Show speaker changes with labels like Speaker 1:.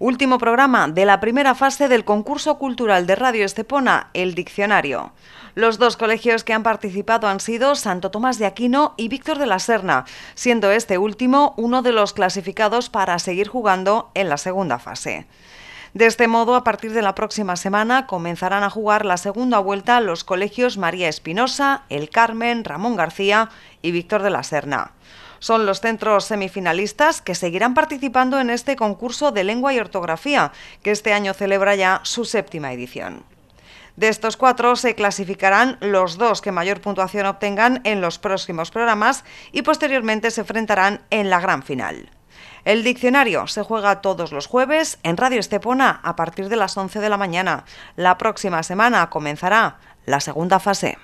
Speaker 1: Último programa de la primera fase del concurso cultural de Radio Estepona, El Diccionario. Los dos colegios que han participado han sido Santo Tomás de Aquino y Víctor de la Serna, siendo este último uno de los clasificados para seguir jugando en la segunda fase. De este modo, a partir de la próxima semana comenzarán a jugar la segunda vuelta los colegios María Espinosa, El Carmen, Ramón García y Víctor de la Serna. Son los centros semifinalistas que seguirán participando en este concurso de lengua y ortografía, que este año celebra ya su séptima edición. De estos cuatro se clasificarán los dos que mayor puntuación obtengan en los próximos programas y posteriormente se enfrentarán en la gran final. El diccionario se juega todos los jueves en Radio Estepona a partir de las 11 de la mañana. La próxima semana comenzará la segunda fase.